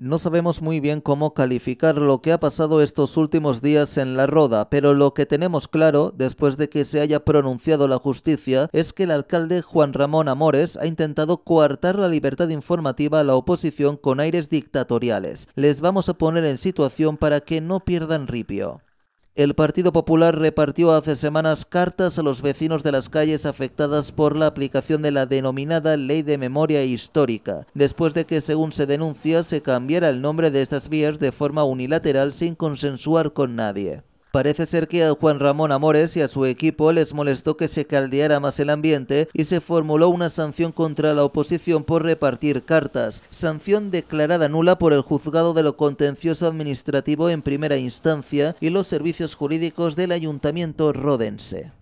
No sabemos muy bien cómo calificar lo que ha pasado estos últimos días en la Roda, pero lo que tenemos claro, después de que se haya pronunciado la justicia, es que el alcalde Juan Ramón Amores ha intentado coartar la libertad informativa a la oposición con aires dictatoriales. Les vamos a poner en situación para que no pierdan ripio el Partido Popular repartió hace semanas cartas a los vecinos de las calles afectadas por la aplicación de la denominada Ley de Memoria Histórica, después de que, según se denuncia, se cambiara el nombre de estas vías de forma unilateral sin consensuar con nadie. Parece ser que a Juan Ramón Amores y a su equipo les molestó que se caldeara más el ambiente y se formuló una sanción contra la oposición por repartir cartas, sanción declarada nula por el juzgado de lo contencioso administrativo en primera instancia y los servicios jurídicos del Ayuntamiento rodense.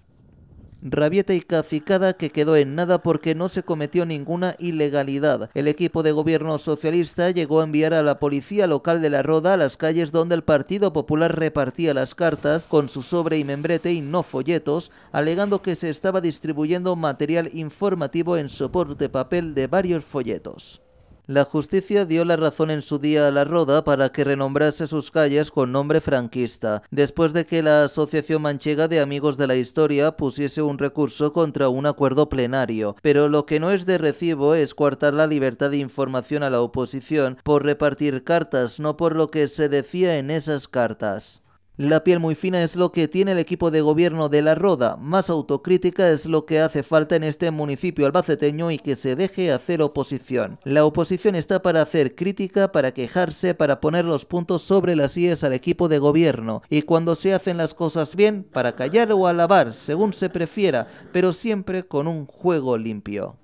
Rabieta y caficada que quedó en nada porque no se cometió ninguna ilegalidad. El equipo de gobierno socialista llegó a enviar a la policía local de La Roda a las calles donde el Partido Popular repartía las cartas con su sobre y membrete y no folletos, alegando que se estaba distribuyendo material informativo en soporte papel de varios folletos. La justicia dio la razón en su día a la Roda para que renombrase sus calles con nombre franquista, después de que la Asociación Manchega de Amigos de la Historia pusiese un recurso contra un acuerdo plenario. Pero lo que no es de recibo es coartar la libertad de información a la oposición por repartir cartas, no por lo que se decía en esas cartas. La piel muy fina es lo que tiene el equipo de gobierno de La Roda, más autocrítica es lo que hace falta en este municipio albaceteño y que se deje hacer oposición. La oposición está para hacer crítica, para quejarse, para poner los puntos sobre las IES al equipo de gobierno y cuando se hacen las cosas bien, para callar o alabar, según se prefiera, pero siempre con un juego limpio.